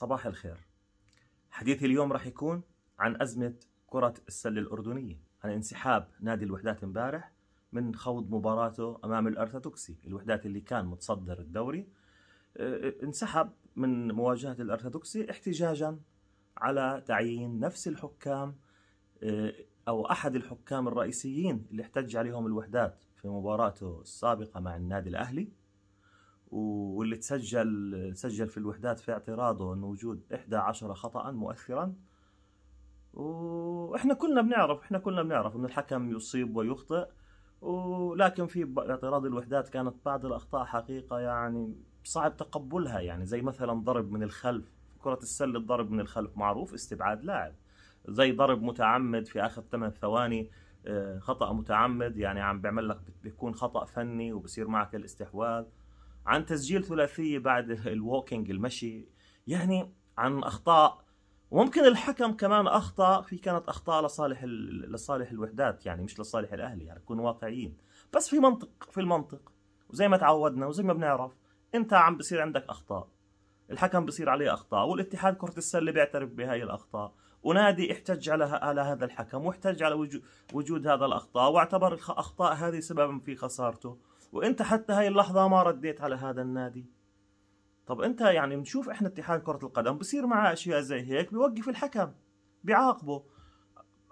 صباح الخير حديثي اليوم راح يكون عن أزمة كرة السلة الأردنية عن انسحاب نادي الوحدات امبارح من خوض مباراته أمام الأرثوذكسي الوحدات اللي كان متصدر الدوري آه، آه، انسحب من مواجهة الأرثوذكسي احتجاجا على تعيين نفس الحكام آه، أو أحد الحكام الرئيسيين اللي احتج عليهم الوحدات في مباراته السابقة مع النادي الأهلي واللي تسجل سجل في الوحدات في اعتراضه انه وجود 11 خطا مؤثرا واحنا كلنا بنعرف احنا كلنا بنعرف ان الحكم يصيب ويخطئ ولكن في اعتراض الوحدات كانت بعض الاخطاء حقيقه يعني صعب تقبلها يعني زي مثلا ضرب من الخلف كرة السلة الضرب من الخلف معروف استبعاد لاعب زي ضرب متعمد في اخر 8 ثواني آه، خطأ متعمد يعني عم بيعمل لك بيكون خطأ فني وبصير معك الاستحواذ عن تسجيل ثلاثيه بعد الووكينج المشي يعني عن اخطاء وممكن الحكم كمان اخطا في كانت اخطاء لصالح لصالح الوحدات يعني مش لصالح الاهلي يعني نكون واقعيين بس في منطق في المنطق وزي ما تعودنا وزي ما بنعرف انت عم بصير عندك اخطاء الحكم بصير عليه اخطاء والاتحاد كره السله بيعترف بهاي الاخطاء ونادي احتج على على هذا الحكم واحتج على وجود هذا الاخطاء واعتبر الاخطاء هذه سببا في خسارته وانت حتى هاي اللحظه ما رديت على هذا النادي طب انت يعني بنشوف احنا اتحاد كره القدم بصير معه اشياء زي هيك بيوقف الحكم بيعاقبه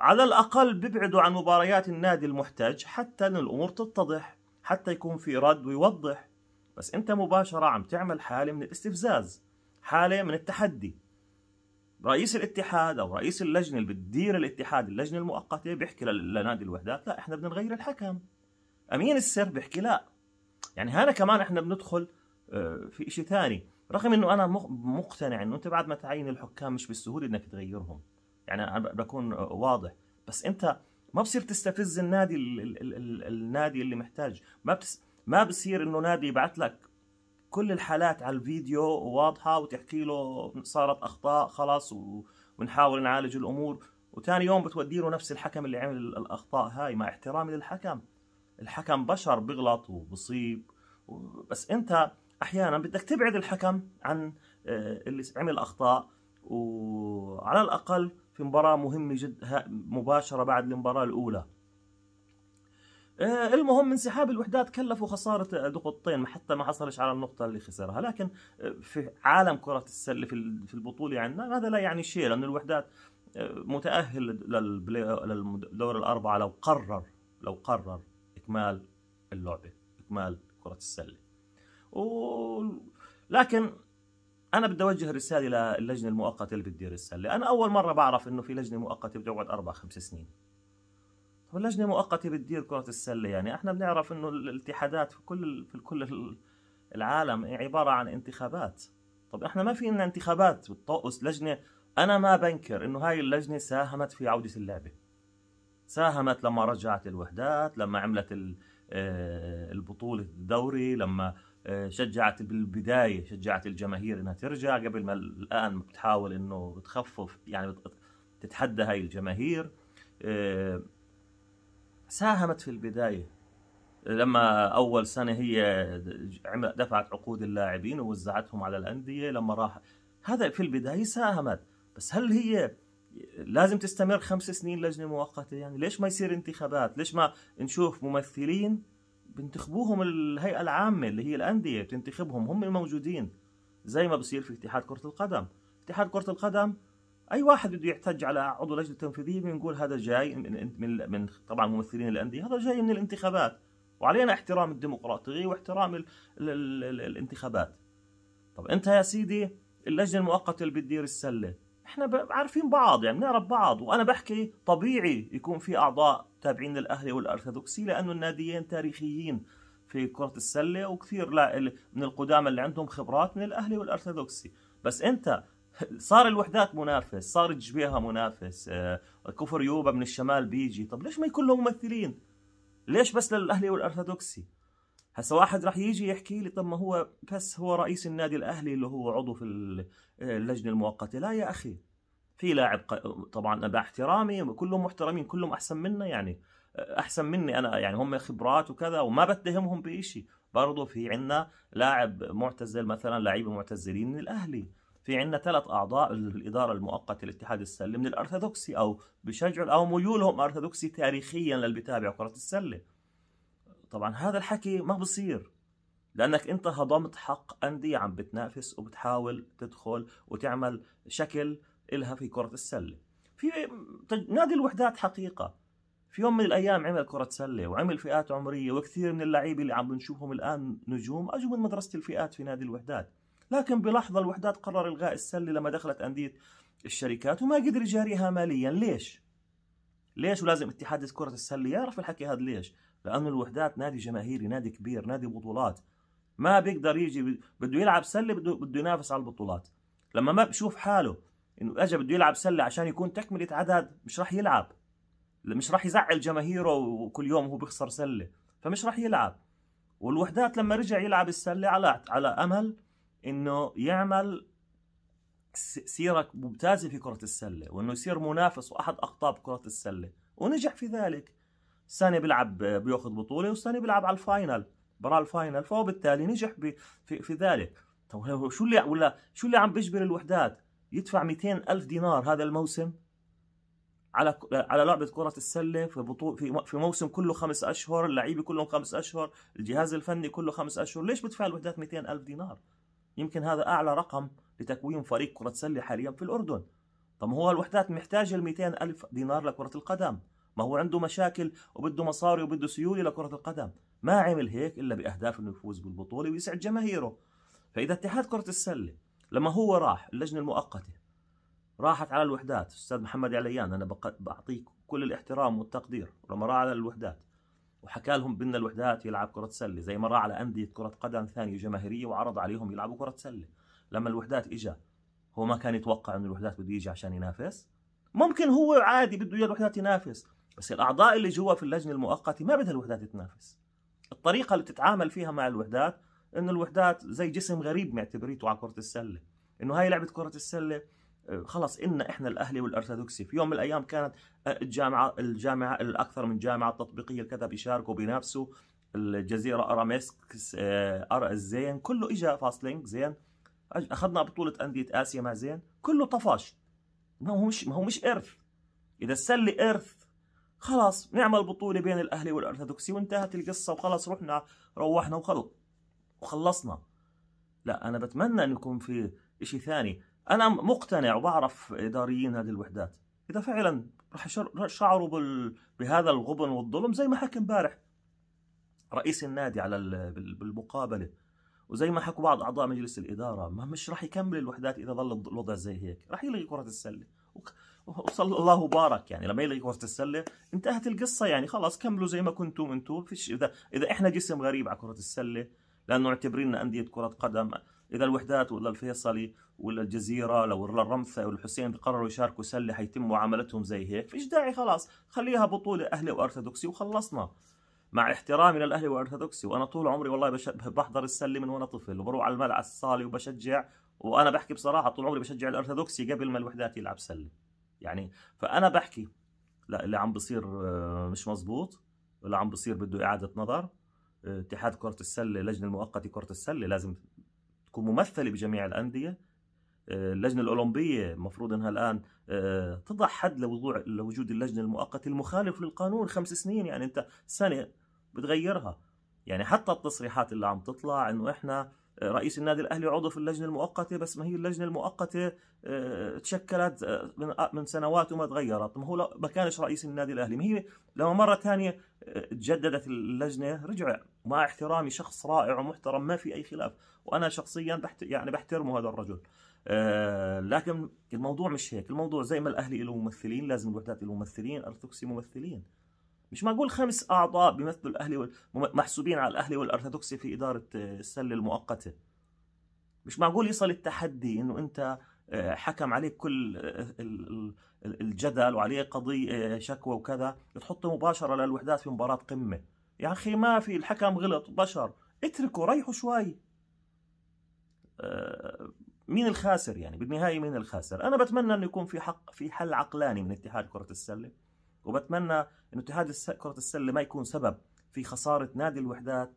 على الاقل بيبعدوا عن مباريات النادي المحتج حتى ان الامور تتضح حتى يكون في رد ويوضح بس انت مباشره عم تعمل حاله من الاستفزاز حاله من التحدي رئيس الاتحاد او رئيس اللجنه اللي بتدير الاتحاد اللجنه المؤقته بيحكي لنادي الوحدات لا احنا بدنا نغير الحكم امين السر بيحكي لا يعني هنا كمان احنا بندخل آه، في شيء ثاني رغم انه انا مقتنع انه انت بعد ما تعين الحكام مش بالسهوله انك تغيرهم يعني بكون آه، واضح بس انت ما بصير تستفز النادي الـ الـ الـ النادي اللي محتاج ما بتس ما بصير انه نادي يبعث لك كل الحالات على الفيديو واضحه وتحكي له صارت اخطاء خلاص ونحاول نعالج الامور وثاني يوم بتودي له نفس الحكم اللي عمل الاخطاء هاي مع احترامي للحكم الحكم بشر بيغلط وبصيب بس انت احيانا بدك تبعد الحكم عن آه، اللي عمل اخطاء وعلى الاقل في مباراه مهمه جدا مباشره بعد المباراه الاولى آه، المهم انسحاب الوحدات كلفوا خسارة نقطتين آه، حتى ما حصلش على النقطة اللي خسرها لكن في عالم كرة السلة في البطولة عندنا هذا لا يعني شيء لأن الوحدات متأهل للدور الأربعة لو قرر لو قرر اكمال اللعبه اكمال كره السله و... لكن انا بدي اوجه رساله للجنه المؤقته اللي بتدير السله انا اول مره بعرف انه في لجنه مؤقته بتقعد اربع خمس سنين طب اللجنه مؤقته بتدير كره السله يعني احنا بنعرف انه الاتحادات في كل في كل العالم عباره عن انتخابات طب احنا ما في انتخابات بتطقس لجنه انا ما بنكر انه هاي اللجنه ساهمت في عوده اللعبه ساهمت لما رجعت الوحدات لما عملت آه، البطولة الدوري لما آه، شجعت بالبداية شجعت الجماهير انها ترجع قبل ما الان بتحاول انه بتخفف يعني تتحدى هاي الجماهير آه، ساهمت في البداية لما أول سنة هي دفعت عقود اللاعبين ووزعتهم على الأندية لما راح هذا في البداية ساهمت بس هل هي لازم تستمر خمس سنين لجنه مؤقته يعني ليش ما يصير انتخابات ليش ما نشوف ممثلين بنتخبوهم الهيئه العامه اللي هي الانديه بتنتخبهم هم الموجودين زي ما بصير في اتحاد كره القدم اتحاد كره القدم اي واحد بده يحتج على عضو لجنه تنفيذيه بنقول هذا جاي من من, من طبعا ممثلين الانديه هذا جاي من الانتخابات وعلينا احترام الديمقراطيه واحترام الـ الـ الـ الـ الانتخابات طب انت يا سيدي اللجنه المؤقته اللي بتدير السله احنا عارفين بعض يعني بنعرف بعض وانا بحكي طبيعي يكون في اعضاء تابعين للاهلي والارثوذكسي لانه الناديين تاريخيين في كرة السلة وكثير من القدامى اللي عندهم خبرات من الاهلي والارثوذكسي بس انت صار الوحدات منافس صار الجبيهة منافس آه، كفر يوبا من الشمال بيجي طب ليش ما يكون لهم ممثلين ليش بس للاهلي والارثوذكسي هسا واحد راح يجي يحكي لي طب ما هو بس هو رئيس النادي الاهلي اللي هو عضو في اللجنه المؤقته لا يا اخي في لاعب طبعا انا باحترامي كلهم محترمين كلهم احسن منا يعني احسن مني انا يعني هم خبرات وكذا وما بتهمهم بشيء برضه في عنا لاعب معتزل مثلا لعيبه معتزلين من الاهلي في عنا ثلاث اعضاء الاداره المؤقته لاتحاد السله من الارثوذكسي او بشجعوا او ميولهم ارثوذكسي تاريخيا للي بيتابع كره السله طبعا هذا الحكي ما بصير لانك انت هضمت حق انديه عم بتنافس وبتحاول تدخل وتعمل شكل الها في كره السله في نادي الوحدات حقيقه في يوم من الايام عمل كره سله وعمل فئات عمريه وكثير من اللعيبه اللي عم بنشوفهم الان نجوم اجوا من مدرسه الفئات في نادي الوحدات لكن بلحظه الوحدات قرر الغاء السله لما دخلت انديه الشركات وما قدر يجاريها ماليا ليش ليش ولازم اتحاد كره السله يعرف الحكي هذا ليش لانه الوحدات نادي جماهيري نادي كبير نادي بطولات ما بيقدر يجي بده يلعب سله بده بده ينافس على البطولات لما ما بشوف حاله انه اجى بده يلعب سله عشان يكون تكمله عدد مش راح يلعب مش راح يزعل جماهيره وكل يوم هو بيخسر سله فمش راح يلعب والوحدات لما رجع يلعب السله على على امل انه يعمل سيره ممتازه في كره السله وانه يصير منافس واحد اقطاب كره السله ونجح في ذلك سنه بيلعب آه، بياخذ بطوله وسنه بيلعب على الفاينل برا الفاينل فهو بالتالي نجح في, في ذلك طب شو اللي ولا شو اللي عم بيجبر الوحدات يدفع 200 ألف دينار هذا الموسم على على لعبه كره السله في بطولة في في موسم كله خمس اشهر اللعيبه كلهم خمس اشهر الجهاز الفني كله خمس اشهر ليش بدفع الوحدات 200 ألف دينار يمكن هذا اعلى رقم لتكوين فريق كره سله حاليا في الاردن طب هو الوحدات محتاجه ال 200 ألف دينار لكره القدم ما هو عنده مشاكل وبده مصاري وبده سيوله لكرة القدم ما عمل هيك إلا بأهداف أنه يفوز بالبطولة ويسعد جماهيره فإذا اتحاد كرة السلة لما هو راح اللجنة المؤقتة راحت على الوحدات أستاذ محمد عليان أنا بعطيك كل الاحترام والتقدير لما راح على الوحدات وحكى لهم بدنا الوحدات يلعب كرة سلة زي ما راح على أندية كرة قدم ثانية جماهيرية وعرض عليهم يلعبوا كرة سلة لما الوحدات إجا هو ما كان يتوقع انه الوحدات بده يجي عشان ينافس ممكن هو عادي بده إياه الوحدات ينافس بس الاعضاء اللي جوا في اللجنه المؤقته ما بدها الوحدات تتنافس الطريقه اللي بتتعامل فيها مع الوحدات انه الوحدات زي جسم غريب معتبريته على كره السله انه هاي لعبه كره السله آه، خلص إن احنا الاهلي والارثوذكسي في يوم من الايام كانت آه، الجامعه الجامعه الاكثر من جامعه تطبيقيه الكذا بيشاركوا بينافسوا الجزيره اراميسك آه، ار الزين كله اجى فاصلينج زين اخذنا بطوله انديه اسيا مع زين كله طفش ما هو مش ما هو مش ارث اذا السله ارث خلاص نعمل بطولة بين الأهلي والأرثوذكسي وانتهت القصة وخلاص رحنا روحنا وخلص وخلصنا لا أنا بتمنى أن يكون في إشي ثاني أنا مقتنع وبعرف إداريين هذه الوحدات إذا فعلا رح شعروا بال... بهذا الغبن والظلم زي ما حكى امبارح رئيس النادي على ال... بالمقابلة وزي ما حكوا بعض أعضاء مجلس الإدارة ما مش رح يكمل الوحدات إذا ظل الوضع زي هيك رح يلغي كرة السلة وصل الله وبارك يعني لما يلغي كره السله انتهت القصه يعني خلاص كملوا زي ما كنتم انتم فيش اذا اذا احنا جسم غريب على كره السله لانه معتبريننا انديه كره قدم اذا الوحدات ولا الفيصلي ولا الجزيره لو ولا الرمثا ولا الحسين قرروا يشاركوا سله حيتم معاملتهم زي هيك فيش داعي خلاص خليها بطوله اهلي وارثوذكسي وخلصنا مع احترامي للاهلي والارثوذكسي وانا طول عمري والله بش... بحضر السله من وانا طفل وبروح على الملعب الصالي وبشجع وانا بحكي بصراحه طول عمري بشجع الارثوذكسي قبل ما الوحدات يلعب سله يعني فانا بحكي لا اللي عم بصير آه، مش مزبوط اللي عم بصير بده اعاده نظر اتحاد كره السله اللجنه المؤقته كره السله لازم تكون ممثله بجميع الانديه آه، اللجنه الاولمبيه المفروض انها الان آه، تضع حد لوضوع لوجود اللجنه المؤقته المخالف للقانون خمس سنين يعني انت سنه بتغيرها يعني حتى التصريحات اللي عم تطلع انه احنا آه، رئيس النادي الاهلي عضو في اللجنه المؤقته بس ما هي اللجنه المؤقته آه، تشكلت آه، من من سنوات وما تغيرت ما هو ما كانش رئيس النادي الاهلي ما هي لما مره ثانيه تجددت اللجنه رجع مع احترامي شخص رائع ومحترم ما في اي خلاف وانا شخصيا بحت يعني بحترمه هذا الرجل لكن الموضوع مش هيك الموضوع زي ما الاهلي له ممثلين لازم الوحدات له ممثلين ارثوكسي ممثلين مش معقول خمس اعضاء بيمثلوا الاهلي محسوبين على الاهلي والارثوذكسي في اداره آه، السله المؤقته مش معقول يصل التحدي انه انت آه، حكم عليك كل آه، الجدل وعليه قضية شكوى وكذا تحطه مباشرة للوحدات في مباراة قمة يا أخي ما في الحكم غلط بشر اتركوا ريحوا شوي مين الخاسر يعني بالنهاية مين الخاسر أنا بتمنى أنه يكون في حق في حل عقلاني من اتحاد كرة السلة وبتمنى انه اتحاد كرة السلة ما يكون سبب في خسارة نادي الوحدات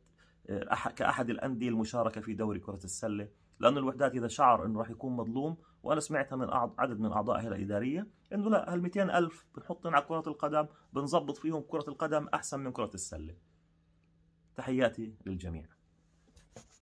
آه، كأحد الأندية المشاركة في دوري كرة السلة لأن الوحدات إذا شعر أنه راح يكون مظلوم وأنا سمعتها من عدد من أعضائها الإدارية أنه لا هال ألف بنحطهم على كرة القدم بنظبط فيهم كرة القدم أحسن من كرة السلة تحياتي للجميع